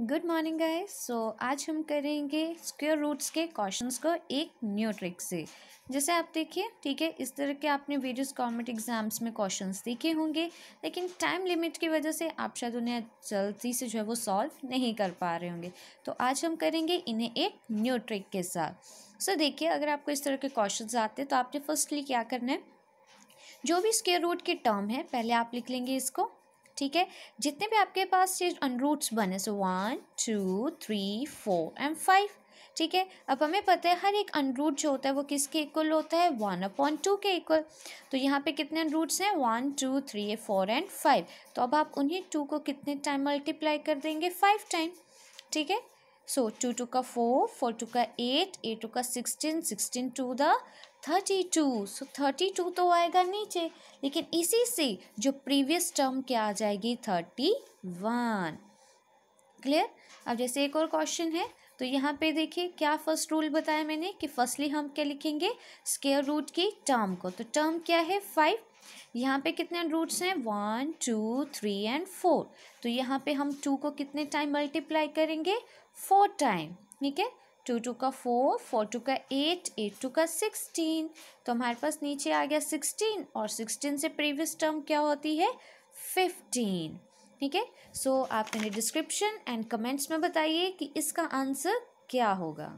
good morning गाय सो आज हम करेंगे स्क्वेयर रूट्स के क्वेश्चंस को एक न्यू ट्रिक से जैसे आप देखिए ठीक है इस तरह के आपने वीडियोस गवर्नमेंट एग्जाम्स में क्वेश्चंस देखे होंगे लेकिन टाइम लिमिट की वजह से आप शायद उन्हें जल्दी से जो है वो सॉल्व नहीं कर पा रहे होंगे तो आज हम करेंगे इन्हें एक न्यू ट्रिक के साथ सो so, देखिए अगर आपको इस तरह के क्वेश्चन आते हैं तो आपने फर्स्टली क्या करना है जो भी स्केयर रूट के टर्म है पहले आप लिख लेंगे इसको ठीक है जितने भी आपके पास ये अनरूट्स बने so one two three four and five ठीक है अब हमें पता है हर एक अनरूट जो होता है वो किसके इक्वल होता है वन अपॉन टू के इक्वल तो यहाँ पे कितने अनरूट्स हैं one two three four and five तो अब आप उन्हीं टू को कितने टाइम मल्टीप्लाई कर देंगे फाइव टाइम ठीक है सो टू टू का फोर फोर टू का एट एट टू का sixteen sixteen two the thirty two so thirty two तो आएगा नीचे लेकिन इसी से जो प्रीवियस टर्म क्या आ जाएगी थर्टी वन क्लियर अब जैसे एक और क्वेश्चन है तो यहाँ पे देखिए क्या फर्स्ट रूल बताया मैंने कि फर्स्टली हम क्या लिखेंगे स्केयर रूट की टर्म को तो टर्म क्या है फाइव यहाँ पे कितने रूट्स हैं one two three and four तो यहाँ पे हम टू को कितने टाइम मल्टीप्लाई करेंगे फोर टाइम ठीक है टू टू का फोर फोर टू का एट एट टू का सिक्सटीन तो हमारे पास नीचे आ गया सिक्सटीन और सिक्सटीन से प्रीवियस टर्म क्या होती है फिफ्टीन ठीक है सो आप मेरे डिस्क्रिप्शन एंड कमेंट्स में बताइए कि इसका आंसर क्या होगा